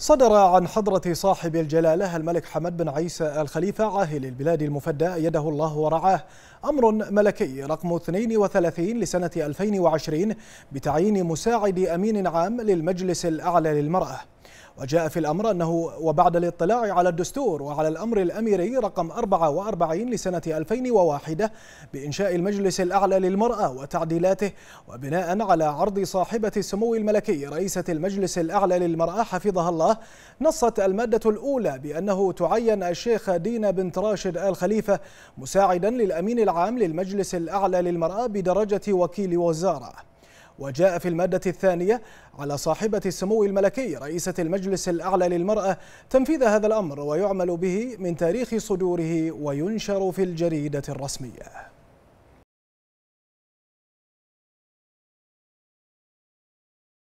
صدر عن حضرة صاحب الجلالة الملك حمد بن عيسى الخليفة عاهل البلاد المفدى يده الله ورعاه أمر ملكي رقم 32 لسنة 2020 بتعيين مساعد أمين عام للمجلس الأعلى للمرأة وجاء في الأمر أنه وبعد الاطلاع على الدستور وعلى الأمر الأميري رقم 44 لسنة 2001 بإنشاء المجلس الأعلى للمرأة وتعديلاته وبناء على عرض صاحبة السمو الملكي رئيسة المجلس الأعلى للمرأة حفظها الله نصت المادة الأولى بأنه تعين الشيخ دينا بنت راشد آل خليفة مساعدا للأمين العام للمجلس الأعلى للمرأة بدرجة وكيل وزارة وجاء في المادة الثانية على صاحبة السمو الملكي رئيسة المجلس الأعلى للمرأة تنفيذ هذا الأمر ويعمل به من تاريخ صدوره وينشر في الجريدة الرسمية